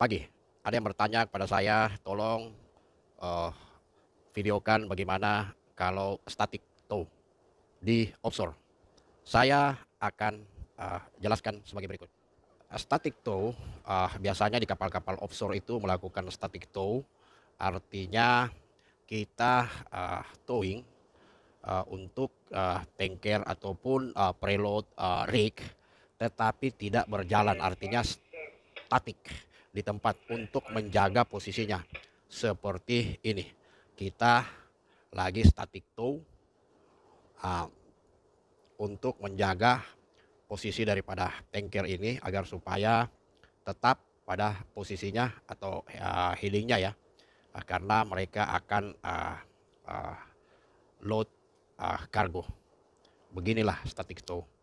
pagi ada yang bertanya kepada saya, tolong uh, videokan bagaimana kalau static tow di offshore. Saya akan uh, jelaskan sebagai berikut. Static tow uh, eh, biasanya di kapal-kapal offshore itu melakukan static tow, artinya kita uh, towing uh, untuk uh, tanker ataupun uh, preload uh, rig, tetapi tidak berjalan, artinya statik di tempat untuk menjaga posisinya. Seperti ini. Kita lagi static toe uh, untuk menjaga posisi daripada tanker ini agar supaya tetap pada posisinya atau uh, ah, healingnya ya uh, karena mereka akan uh, uh, load uh, kargo beginilah static tow